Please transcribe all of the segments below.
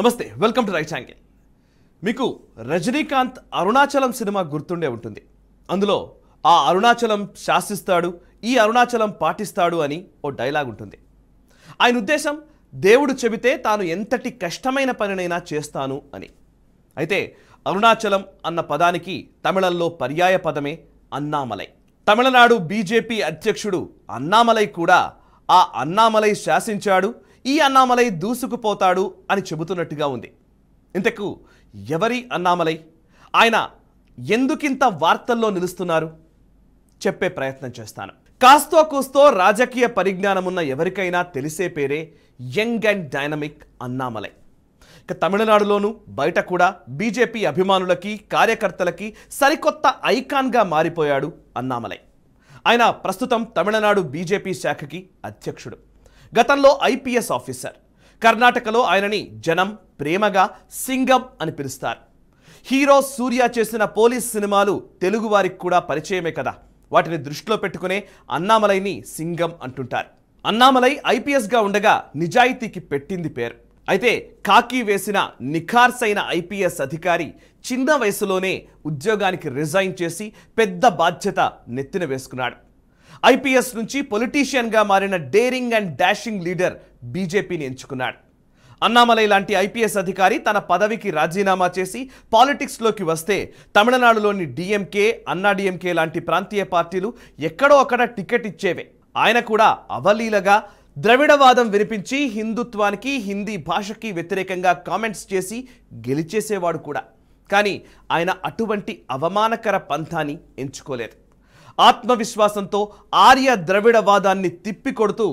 నమస్తే welcome to right angle మీకు Rajinikanth Arunachalam cinema గుర్తుండే ఉంటుంది అందులో ఆ అరుణాచలం శాసిస్తాడు ఈ అరుణాచలం పాటిస్తాడు అని ఓ డైలాగ్ ఉంటుంది ఆయన ఉద్దేశం దేవుడు చెబితే తాను ఎంతటి కష్టమైన పనినైనా చేస్తాను అని అయితే అరుణాచలం అన్న పదానికి తమిళంలో పర్యాయ పదమే అన్నామలై తమిళనాడు బీజేపీ అధ్యక్షుడు అన్నామలై కూడా ఆ అన్నామలై శాసించాడు ఈ అన్నామలై దూసుకుపోతాడు అని చెబుతున్నట్టుగా ఉంది ఇంతకు ఎవరి అన్నామలై ఆయన ఎందుకింత వార్తల్లో నిలుస్తున్నారు చెప్పే ప్రయత్నం చేస్తాను కాస్తో కూస్తో రాజకీయ పరిజ్ఞానమున్న ఎవరికైనా తెలిసే పేరే యంగ్ అండ్ డైనమిక్ అన్నామలై ఇక తమిళనాడులోనూ బయట కూడా బీజేపీ అభిమానులకి కార్యకర్తలకి సరికొత్త ఐకాన్గా మారిపోయాడు అన్నామలై ఆయన ప్రస్తుతం తమిళనాడు బీజేపీ శాఖకి అధ్యక్షుడు గతంలో ఐపీఎస్ ఆఫీసర్ కర్ణాటకలో ఆయనని జనం ప్రేమగా సింగం అని పిలుస్తారు హీరో సూర్య చేసిన పోలీస్ సినిమాలు తెలుగు వారికి కూడా పరిచయమే కదా వాటిని దృష్టిలో పెట్టుకునే అన్నామలైని సింగం అంటుంటారు అన్నామలై ఐపీఎస్గా ఉండగా నిజాయితీకి పెట్టింది పేరు అయితే కాకి వేసిన నిఖార్సైన ఐపీఎస్ అధికారి చిన్న వయసులోనే ఉద్యోగానికి రిజైన్ చేసి పెద్ద బాధ్యత నెత్తిన వేసుకున్నాడు ఐపీఎస్ నుంచి పొలిటీషియన్గా మారిన డేరింగ్ అండ్ డాషింగ్ లీడర్ బీజేపీని ఎంచుకున్నాడు అన్నామలై లాంటి ఐపీఎస్ అధికారి తన పదవికి రాజీనామా చేసి పాలిటిక్స్లోకి వస్తే తమిళనాడులోని డిఎంకే అన్నాడీఎంకే లాంటి ప్రాంతీయ పార్టీలు ఎక్కడో అక్కడ టికెట్ ఇచ్చేవే ఆయన కూడా అవలీలగా ద్రవిడవాదం వినిపించి హిందుత్వానికి హిందీ భాషకి వ్యతిరేకంగా కామెంట్స్ చేసి గెలిచేసేవాడు కూడా కానీ ఆయన అటువంటి అవమానకర పంథాని ఎంచుకోలేదు ఆత్మవిశ్వాసంతో ఆర్య ద్రవిడవాదాన్ని తిప్పికొడుతూ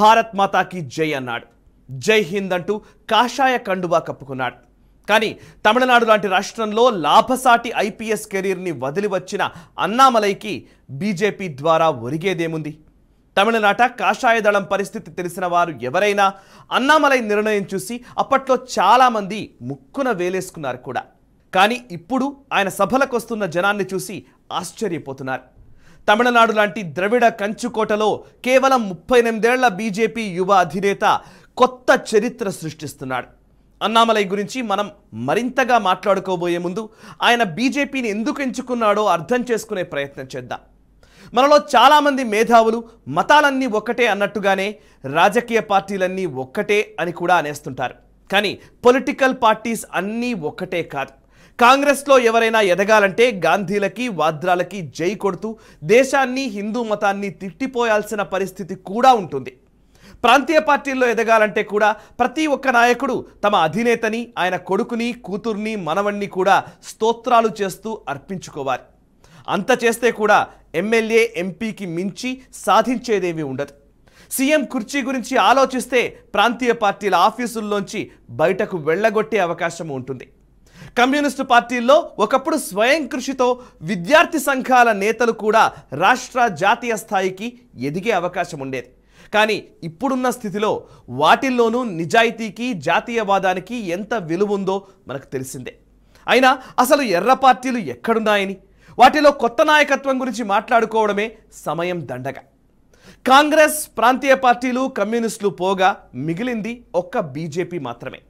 భారత్ మాతాకి జై అన్నాడు జై హింద్ అంటూ కాషాయ కండువా కప్పుకున్నాడు కానీ తమిళనాడు లాంటి రాష్ట్రంలో లాభసాటి ఐపీఎస్ కెరీర్ని వదిలి వచ్చిన అన్నామలైకి బీజేపీ ద్వారా ఒరిగేదేముంది తమిళనాట కాషాయ దళం పరిస్థితి తెలిసిన వారు ఎవరైనా అన్నామలై నిర్ణయం చూసి అప్పట్లో చాలామంది ముక్కున వేలేసుకున్నారు కూడా కానీ ఇప్పుడు ఆయన సభలకు వస్తున్న జనాన్ని చూసి ఆశ్చర్యపోతున్నారు తమిళనాడు లాంటి ద్రవిడ కంచుకోటలో కేవలం ముప్పై ఎనిమిదేళ్ల బీజేపీ యువ అధినేత కొత్త చరిత్ర సృష్టిస్తున్నాడు అన్నామలై గురించి మనం మరింతగా మాట్లాడుకోబోయే ముందు ఆయన బీజేపీని ఎందుకు ఎంచుకున్నాడో అర్థం చేసుకునే ప్రయత్నం చేద్దాం మనలో చాలామంది మేధావులు మతాలన్నీ ఒక్కటే అన్నట్టుగానే రాజకీయ పార్టీలన్నీ ఒక్కటే అని కూడా అనేస్తుంటారు కానీ పొలిటికల్ పార్టీస్ అన్నీ ఒక్కటే కాదు కాంగ్రెస్లో ఎవరైనా ఎదగాలంటే గాంధీలకి వాద్రాలకి జై కొడుతూ దేశాన్ని హిందూ మతాన్ని తిట్టిపోయాల్సిన పరిస్థితి కూడా ఉంటుంది ప్రాంతీయ పార్టీల్లో ఎదగాలంటే కూడా ప్రతి ఒక్క నాయకుడు తమ అధినేతని ఆయన కొడుకుని కూతుర్ని మనవణ్ణి కూడా స్తోత్రాలు చేస్తూ అర్పించుకోవాలి అంత చేస్తే కూడా ఎమ్మెల్యే ఎంపీకి మించి సాధించేదేమీ ఉండదు సీఎం కుర్చీ గురించి ఆలోచిస్తే ప్రాంతీయ పార్టీల ఆఫీసుల్లోంచి బయటకు వెళ్ళగొట్టే అవకాశం ఉంటుంది కమ్యూనిస్టు పార్టీల్లో ఒకప్పుడు స్వయం కృషితో విద్యార్థి సంఘాల నేతలు కూడా రాష్ట్ర జాతీయ స్థాయికి ఎదిగే అవకాశం ఉండేది కానీ ఇప్పుడున్న స్థితిలో వాటిల్లోనూ నిజాయితీకి జాతీయవాదానికి ఎంత విలువ ఉందో మనకు తెలిసిందే అయినా అసలు ఎర్ర పార్టీలు ఎక్కడున్నాయని వాటిలో కొత్త నాయకత్వం గురించి మాట్లాడుకోవడమే సమయం దండగా కాంగ్రెస్ ప్రాంతీయ పార్టీలు కమ్యూనిస్టులు పోగా మిగిలింది ఒక్క బీజేపీ మాత్రమే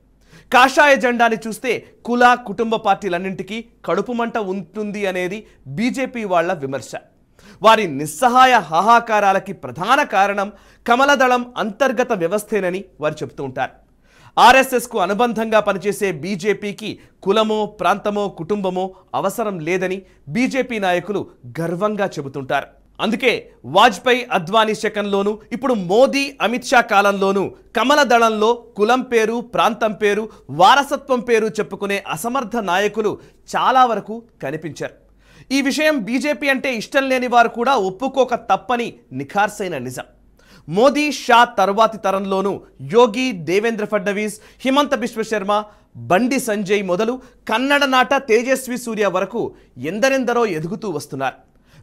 కాషాయ జెండాని చూస్తే కుల కుటుంబ పార్టీలన్నింటికీ కడుపు మంట ఉంటుంది అనేది బీజేపీ వాళ్ల విమర్శ వారి నిస్సహాయ హాహాకారాలకి ప్రధాన కారణం కమలదళం అంతర్గత వ్యవస్థేనని వారు చెబుతూ ఉంటారు ఆర్ఎస్ఎస్కు అనుబంధంగా పనిచేసే బీజేపీకి కులమో ప్రాంతమో కుటుంబమో అవసరం లేదని బీజేపీ నాయకులు గర్వంగా చెబుతుంటారు అందుకే వాజ్పేయి అద్వానీ శకంలోనూ ఇప్పుడు మోదీ అమిత్ షా కాలంలోనూ కమల దళంలో కులం పేరు ప్రాంతం పేరు వారసత్వం పేరు చెప్పుకునే అసమర్థ నాయకులు చాలా వరకు కనిపించారు ఈ విషయం బీజేపీ అంటే ఇష్టం లేని వారు కూడా ఒప్పుకోక తప్పని నిఖార్సైన నిజం మోదీ షా తర్వాతి తరంలోనూ యోగి దేవేంద్ర ఫడ్నవీస్ హిమంత విశ్వశర్మ బండి సంజయ్ మొదలు కన్నడ నాట తేజస్వి సూర్య వరకు ఎందరెందరో ఎదుగుతూ వస్తున్నారు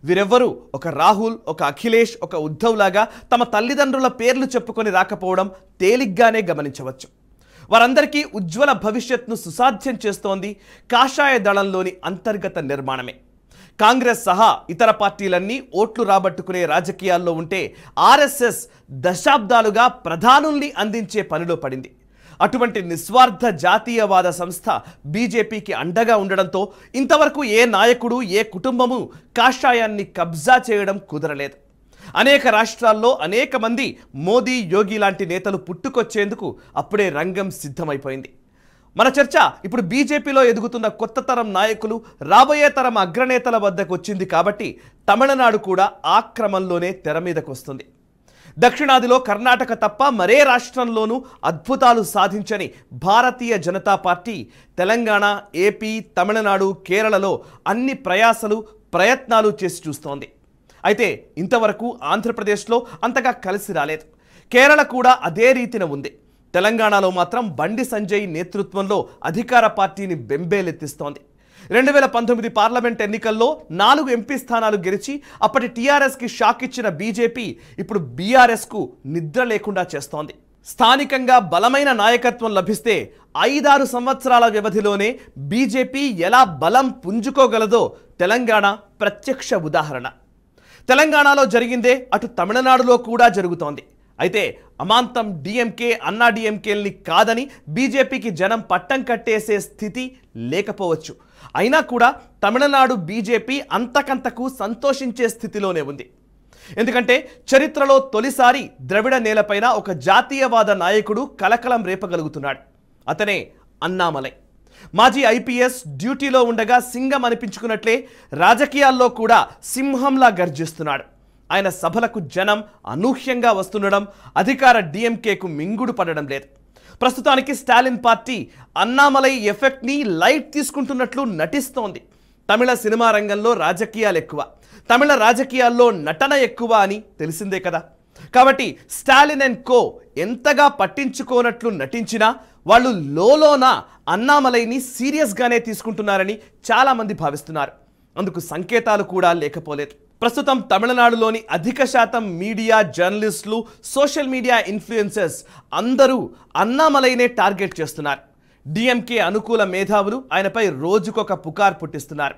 వీరెవ్వరూ ఒక రాహుల్ ఒక అఖిలేష్ ఒక ఉద్ధవ్ లాగా తమ తల్లిదండ్రుల పేర్లు చెప్పుకొని రాకపోవడం తేలిగ్గానే గమనించవచ్చు వారందరికీ ఉజ్వల భవిష్యత్ను సుసాధ్యం చేస్తోంది కాషాయ దళంలోని అంతర్గత నిర్మాణమే కాంగ్రెస్ సహా ఇతర పార్టీలన్నీ ఓట్లు రాబట్టుకునే రాజకీయాల్లో ఉంటే ఆర్ఎస్ఎస్ దశాబ్దాలుగా ప్రధానుల్ని అందించే పనిలో పడింది అటువంటి నిస్వార్థ జాతీయవాద సంస్థ బీజేపీకి అండగా ఉండడంతో ఇంతవరకు ఏ నాయకుడు ఏ కుటుంబము కాషాయాన్ని కబ్జా చేయడం కుదరలేదు అనేక రాష్ట్రాల్లో అనేక మంది మోదీ యోగి లాంటి నేతలు పుట్టుకొచ్చేందుకు అప్పుడే రంగం సిద్ధమైపోయింది మన చర్చ ఇప్పుడు బీజేపీలో ఎదుగుతున్న కొత్త తరం నాయకులు రాబోయే తరం అగ్రనేతల వద్దకు వచ్చింది కాబట్టి తమిళనాడు కూడా ఆ క్రమంలోనే తెర మీదకు వస్తుంది దక్షిణాదిలో కర్ణాటక తప్ప మరే రాష్ట్రంలోనూ అద్భుతాలు సాధించని భారతీయ జనతా పార్టీ తెలంగాణ ఏపీ తమిళనాడు కేరళలో అన్ని ప్రయాసలు ప్రయత్నాలు చేసి చూస్తోంది అయితే ఇంతవరకు ఆంధ్రప్రదేశ్లో అంతగా కలిసి రాలేదు కేరళ కూడా అదే రీతిన ఉంది తెలంగాణలో మాత్రం బండి సంజయ్ నేతృత్వంలో అధికార పార్టీని బెంబేలెత్తిస్తోంది రెండు వేల పంతొమ్మిది పార్లమెంట్ ఎన్నికల్లో నాలుగు ఎంపీ స్థానాలు గెలిచి అప్పటి టీఆర్ఎస్కి షాక్ ఇచ్చిన బీజేపీ ఇప్పుడు బీఆర్ఎస్కు నిద్ర లేకుండా చేస్తోంది స్థానికంగా బలమైన నాయకత్వం లభిస్తే ఐదారు సంవత్సరాల వ్యవధిలోనే బీజేపీ ఎలా బలం పుంజుకోగలదో తెలంగాణ ప్రత్యక్ష ఉదాహరణ తెలంగాణలో జరిగిందే అటు తమిళనాడులో కూడా జరుగుతోంది అయితే అమాంతం డిఎంకే అన్నా డిఎంకేల్ని కాదని బీజేపీకి జనం పట్టం కట్టేసే స్థితి లేకపోవచ్చు అయినా కూడా తమిళనాడు బీజేపీ అంతకంతకు సంతోషించే స్థితిలోనే ఉంది ఎందుకంటే చరిత్రలో తొలిసారి ద్రవిడ నేలపైన ఒక జాతీయవాద నాయకుడు కలకలం రేపగలుగుతున్నాడు అతనే అన్నామలై మాజీ ఐపీఎస్ డ్యూటీలో ఉండగా సింగం అనిపించుకున్నట్లే రాజకీయాల్లో కూడా సింహంలా గర్జిస్తున్నాడు ఆయన సభలకు జనం అనూహ్యంగా వస్తుండడం అధికార డిఎంకేకు మింగుడు పడడం లేదు ప్రస్తుతానికి స్టాలిన్ పార్టీ అన్నామలై ఎఫెక్ట్ని లైట్ తీసుకుంటున్నట్లు నటిస్తోంది తమిళ సినిమా రంగంలో రాజకీయాలు ఎక్కువ తమిళ రాజకీయాల్లో నటన ఎక్కువ అని తెలిసిందే కదా కాబట్టి స్టాలిన్ అండ్ కో ఎంతగా పట్టించుకోనట్లు నటించినా వాళ్ళు లోలోన అన్నామలైని సీరియస్గానే తీసుకుంటున్నారని చాలామంది భావిస్తున్నారు అందుకు సంకేతాలు కూడా లేకపోలేదు ప్రస్తుతం తమిళనాడులోని అధిక శాతం మీడియా జర్నలిస్టులు సోషల్ మీడియా ఇన్ఫ్లుయెన్సర్స్ అందరూ అన్నామలైనే టార్గెట్ చేస్తున్నారు డిఎంకే అనుకూల మేధావులు ఆయనపై రోజుకొక పుకార్ పుట్టిస్తున్నారు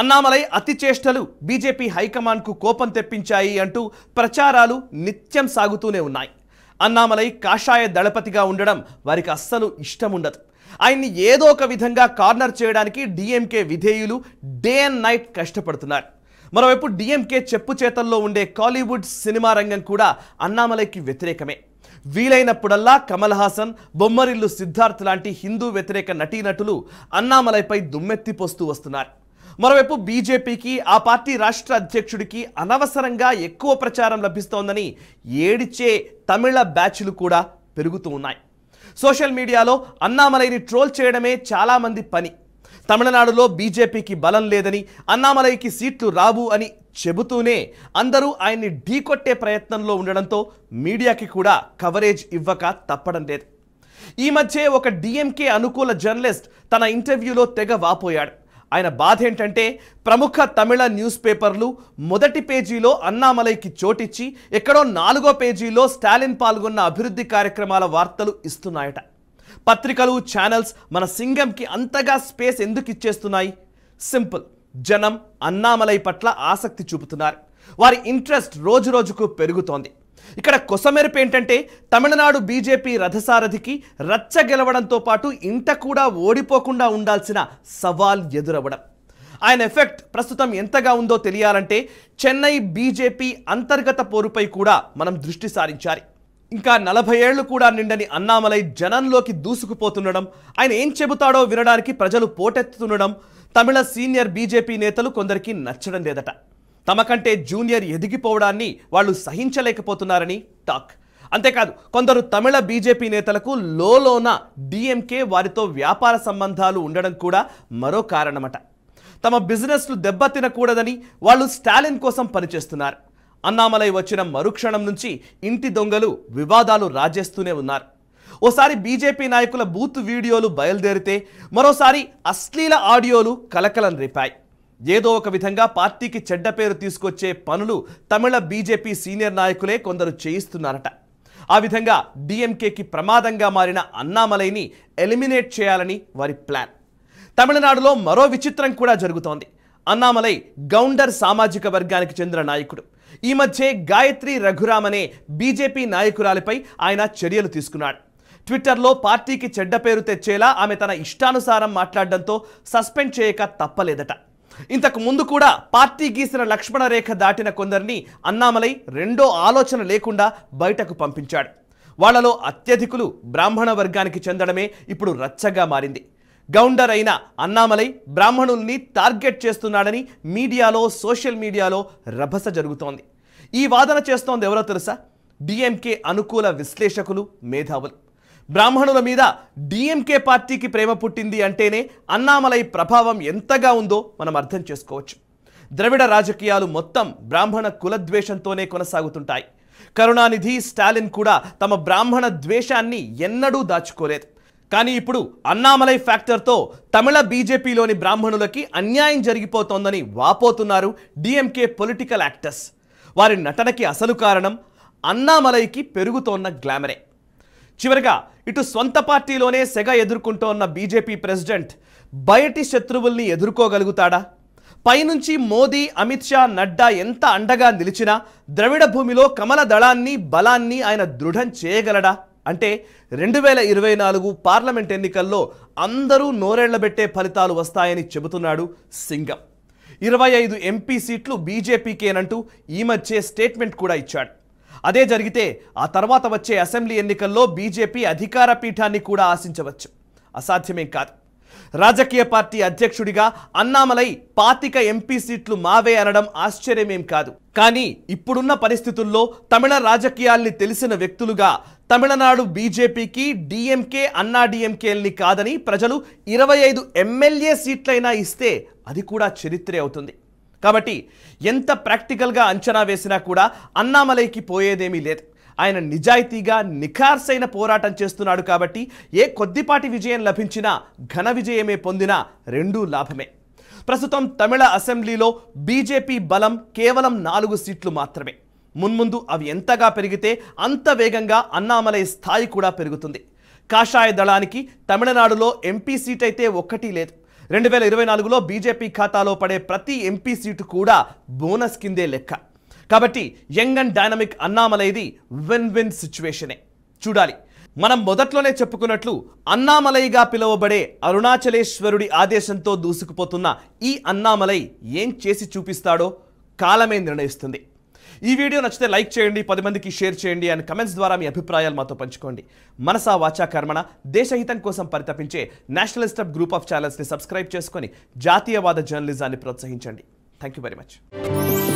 అన్నామలై అతి చేష్టలు బీజేపీ హైకమాండ్కు కోపం తెప్పించాయి అంటూ ప్రచారాలు నిత్యం సాగుతూనే ఉన్నాయి అన్నామలై కాషాయ దళపతిగా ఉండడం వారికి అస్సలు ఇష్టం ఉండదు ఆయన్ని ఏదో ఒక విధంగా కార్నర్ చేయడానికి డిఎంకే విధేయులు డే అండ్ నైట్ కష్టపడుతున్నారు మరోవైపు డిఎంకే చెప్పు చేతల్లో ఉండే కాలీవుడ్ సినిమా రంగం కూడా అన్నామలైకి వ్యతిరేకమే వీలైనప్పుడల్లా కమల్ హాసన్ బొమ్మరిల్లు సిద్ధార్థ్ లాంటి హిందూ వ్యతిరేక నటీనటులు అన్నామలైపై దుమ్మెత్తిపోస్తూ వస్తున్నారు మరోవైపు బీజేపీకి ఆ పార్టీ రాష్ట్ర అధ్యక్షుడికి అనవసరంగా ఎక్కువ ప్రచారం లభిస్తోందని ఏడిచే తమిళ బ్యాచ్లు కూడా పెరుగుతూ ఉన్నాయి సోషల్ మీడియాలో అన్నామలైని ట్రోల్ చేయడమే చాలామంది పని తమిళనాడులో బీజేపీకి బలం లేదని అన్నామలైకి సీట్లు రావు అని చెబుతూనే అందరూ ఆయన్ని ఢీకొట్టే ప్రయత్నంలో ఉండడంతో మీడియాకి కూడా కవరేజ్ ఇవ్వక తప్పడం లేదు ఈ మధ్య ఒక డిఎంకే అనుకూల జర్నలిస్ట్ తన ఇంటర్వ్యూలో తెగ వాపోయాడు ఆయన బాధ ఏంటంటే ప్రముఖ తమిళ న్యూస్ పేపర్లు మొదటి పేజీలో అన్నామలైకి చోటిచ్చి ఎక్కడో నాలుగో పేజీలో స్టాలిన్ పాల్గొన్న అభివృద్ధి కార్యక్రమాల వార్తలు ఇస్తున్నాయట పత్రికలు ఛానల్స్ మన సింగంకి అంతగా స్పేస్ ఎందుకు ఇచ్చేస్తున్నాయి సింపుల్ జనం అన్నామలై పట్ల ఆసక్తి చూపుతున్నారు వారి ఇంట్రెస్ట్ రోజు రోజుకు పెరుగుతోంది ఇక్కడ కొసమెరుపు ఏంటంటే తమిళనాడు బీజేపీ రథసారథికి రచ్చ గెలవడంతో పాటు ఇంట కూడా ఓడిపోకుండా ఉండాల్సిన సవాల్ ఎదురవ్వడం ఆయన ఎఫెక్ట్ ప్రస్తుతం ఎంతగా ఉందో తెలియాలంటే చెన్నై బీజేపీ అంతర్గత పోరుపై కూడా మనం దృష్టి సారించాలి ఇంకా నలభై ఏళ్లు కూడా నిండని అన్నామలై జనంలోకి దూసుకుపోతుండడం ఆయన ఏం చెబుతాడో వినడానికి ప్రజలు పోటెత్తుతుండడం తమిళ సీనియర్ బీజేపీ నేతలు కొందరికి నచ్చడం లేదట తమకంటే జూనియర్ ఎదిగిపోవడాన్ని వాళ్ళు సహించలేకపోతున్నారని టాక్ అంతేకాదు కొందరు తమిళ బీజేపీ నేతలకు లోలోన డిఎంకే వారితో వ్యాపార సంబంధాలు ఉండడం కూడా మరో కారణమట తమ బిజినెస్లు దెబ్బతినకూడదని వాళ్ళు స్టాలిన్ కోసం పనిచేస్తున్నారు అన్నామలై వచ్చిన మరుక్షణం నుంచి ఇంటి దొంగలు వివాదాలు రాజేస్తూనే ఉన్నారు ఓసారి బీజేపీ నాయకుల బూత్ వీడియోలు బయలుదేరితే మరోసారి అశ్లీల ఆడియోలు కలకలం రేపాయి ఏదో ఒక విధంగా పార్టీకి చెడ్డ పేరు తీసుకొచ్చే పనులు తమిళ బీజేపీ సీనియర్ నాయకులే కొందరు చేయిస్తున్నారట ఆ విధంగా డిఎంకేకి ప్రమాదంగా మారిన అన్నామలైని ఎలిమినేట్ చేయాలని వారి ప్లాన్ తమిళనాడులో మరో విచిత్రం కూడా జరుగుతోంది అన్నామలై గౌండర్ సామాజిక వర్గానికి చెందిన నాయకుడు ఈ మధ్యే గాయత్రి రఘురామ్ అనే బీజేపీ నాయకురాలిపై ఆయన చర్యలు తీసుకున్నాడు ట్విట్టర్లో పార్టీకి చెడ్డ పేరు తెచ్చేలా ఆమె తన ఇష్టానుసారం మాట్లాడడంతో సస్పెండ్ చేయక తప్పలేదట ఇంతకు ముందు కూడా పార్టీ గీసిన లక్ష్మణ రేఖ దాటిన కొందరిని అన్నామలై రెండో ఆలోచన లేకుండా బయటకు పంపించాడు వాళ్లలో అత్యధికులు బ్రాహ్మణ వర్గానికి చెందడమే ఇప్పుడు రచ్చగా మారింది గౌండర్ అయిన అన్నామలై బ్రాహ్మణుల్ని టార్గెట్ చేస్తున్నాడని మీడియాలో సోషల్ మీడియాలో రభస జరుగుతోంది ఈ వాదన చేస్తోంది ఎవరో తెలుసా డిఎంకే అనుకూల విశ్లేషకులు మేధావులు బ్రాహ్మణుల మీద డిఎంకే పార్టీకి ప్రేమ పుట్టింది అంటేనే అన్నామలై ప్రభావం ఎంతగా ఉందో మనం అర్థం చేసుకోవచ్చు ద్రవిడ రాజకీయాలు మొత్తం బ్రాహ్మణ కులద్వేషంతోనే కొనసాగుతుంటాయి కరుణానిధి స్టాలిన్ కూడా తమ బ్రాహ్మణ ద్వేషాన్ని ఎన్నడూ దాచుకోలేదు కానీ ఇప్పుడు అన్నామలై ఫ్యాక్టర్తో తమిళ బీజేపీలోని బ్రాహ్మణులకి అన్యాయం జరిగిపోతోందని వాపోతున్నారు డిఎంకే పొలిటికల్ యాక్టర్స్ వారి నటనకి అసలు కారణం అన్నామలైకి పెరుగుతోన్న గ్లామరే చివరిగా ఇటు సొంత పార్టీలోనే సెగ ఎదుర్కొంటోన్న బీజేపీ ప్రెసిడెంట్ బయటి శత్రువుల్ని ఎదుర్కోగలుగుతాడా పైనుంచి మోదీ అమిత్ షా నడ్డా ఎంత అండగా నిలిచినా ద్రవిడ భూమిలో కమల దళాన్ని బలాన్ని ఆయన దృఢం చేయగలడా అంటే రెండు వేల ఇరవై నాలుగు పార్లమెంట్ ఎన్నికల్లో అందరూ నోరెళ్లబెట్టే ఫలితాలు వస్తాయని చెబుతున్నాడు సింగం ఇరవై ఐదు ఎంపీ సీట్లు బీజేపీకేనంటూ ఈ మధ్య స్టేట్మెంట్ కూడా ఇచ్చాడు అదే జరిగితే ఆ తర్వాత వచ్చే అసెంబ్లీ ఎన్నికల్లో బీజేపీ అధికార పీఠాన్ని కూడా ఆశించవచ్చు అసాధ్యమేం కాదు రాజకీయ పార్టీ అధ్యక్షుడిగా అన్నామలై పాతిక ఎంపీ సీట్లు మావే అనడం ఆశ్చర్యమేం కాదు కానీ ఇప్పుడున్న పరిస్థితుల్లో తమిళ రాజకీయాల్ని తెలిసిన వ్యక్తులుగా తమిళనాడు బీజేపీకి డిఎంకే అన్నా డిఎంకేల్ని కాదని ప్రజలు ఇరవై ఐదు ఎమ్మెల్యే సీట్లైనా ఇస్తే అది కూడా చరిత్రే అవుతుంది కాబట్టి ఎంత ప్రాక్టికల్గా అంచనా వేసినా కూడా అన్నామలైకి పోయేదేమీ లేదు ఆయన నిజాయితీగా నిఖార్సైన పోరాటం చేస్తున్నాడు కాబట్టి ఏ కొద్దిపాటి విజయం లభించినా ఘన విజయమే పొందినా రెండూ లాభమే ప్రస్తుతం తమిళ అసెంబ్లీలో బీజేపీ బలం కేవలం నాలుగు సీట్లు మాత్రమే మున్ముందు అవి ఎంతగా పెరిగితే అంత వేగంగా అన్నామలై స్థాయి కూడా పెరుగుతుంది కాషాయ దళానికి తమిళనాడులో ఎంపీ సీట్ అయితే ఒక్కటి లేదు రెండు వేల ఇరవై నాలుగులో బీజేపీ ఖాతాలో పడే ప్రతి ఎంపీ సీటు కూడా బోనస్ కిందే లెక్క కాబట్టి యంగ్ అండ్ డైనమిక్ అన్నామలైది విన్ విన్ సిచ్యువేషనే చూడాలి మనం మొదట్లోనే చెప్పుకున్నట్లు అన్నామలైగా పిలువబడే అరుణాచలేశ్వరుడి ఆదేశంతో దూసుకుపోతున్న ఈ అన్నామలై ఏం చేసి చూపిస్తాడో కాలమే నిర్ణయిస్తుంది ఈ వీడియో నచ్చితే లైక్ చేయండి పది మందికి షేర్ చేయండి అండ్ కమెంట్స్ ద్వారా మీ అభిప్రాయాలు మాతో పంచుకోండి మనసా వాచా కర్మణ దేశహితం కోసం పరితపించే నేషనలిస్ట్ గ్రూప్ ఆఫ్ ఛానల్స్ని సబ్స్క్రైబ్ చేసుకొని జాతీయవాద జర్నలిజాన్ని ప్రోత్సహించండి థ్యాంక్ యూ వెరీ మచ్